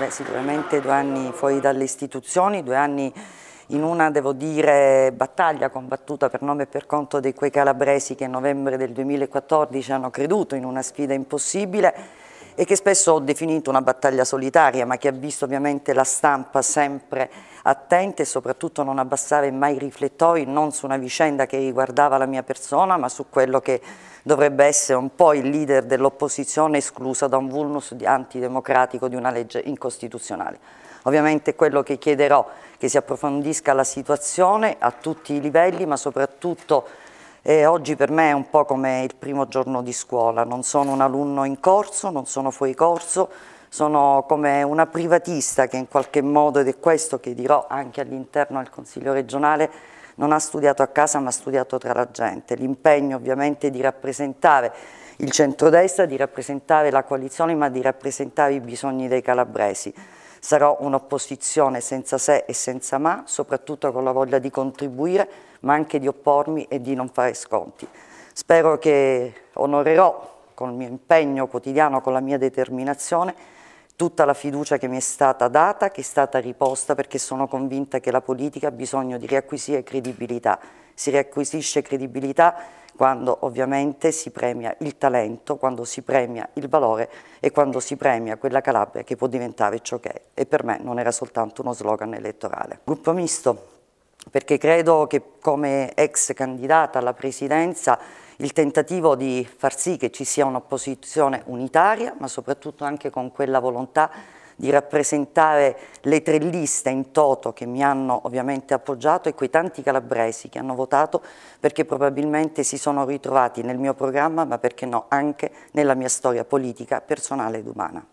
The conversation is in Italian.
Beh, sicuramente due anni fuori dalle istituzioni, due anni in una, devo dire, battaglia combattuta per nome e per conto di quei calabresi che a novembre del 2014 hanno creduto in una sfida impossibile e che spesso ho definito una battaglia solitaria, ma che ha visto ovviamente la stampa sempre attenta e soprattutto non abbassare mai i riflettori non su una vicenda che riguardava la mia persona, ma su quello che dovrebbe essere un po' il leader dell'opposizione esclusa da un vulnus antidemocratico di una legge incostituzionale. Ovviamente quello che chiederò è che si approfondisca la situazione a tutti i livelli, ma soprattutto e oggi per me è un po' come il primo giorno di scuola, non sono un alunno in corso, non sono fuori corso, sono come una privatista che in qualche modo, ed è questo che dirò anche all'interno del Consiglio regionale, non ha studiato a casa ma ha studiato tra la gente. L'impegno ovviamente di rappresentare il centrodestra, di rappresentare la coalizione ma di rappresentare i bisogni dei calabresi. Sarò un'opposizione senza se e senza ma, soprattutto con la voglia di contribuire ma anche di oppormi e di non fare sconti. Spero che onorerò con il mio impegno quotidiano, con la mia determinazione, tutta la fiducia che mi è stata data, che è stata riposta, perché sono convinta che la politica ha bisogno di riacquisire credibilità. Si riacquisisce credibilità quando ovviamente si premia il talento, quando si premia il valore e quando si premia quella Calabria che può diventare ciò che è. E per me non era soltanto uno slogan elettorale. Gruppo misto, perché credo che come ex candidata alla presidenza il tentativo di far sì che ci sia un'opposizione unitaria, ma soprattutto anche con quella volontà di rappresentare le tre liste in toto che mi hanno ovviamente appoggiato e quei tanti calabresi che hanno votato perché probabilmente si sono ritrovati nel mio programma, ma perché no, anche nella mia storia politica, personale ed umana.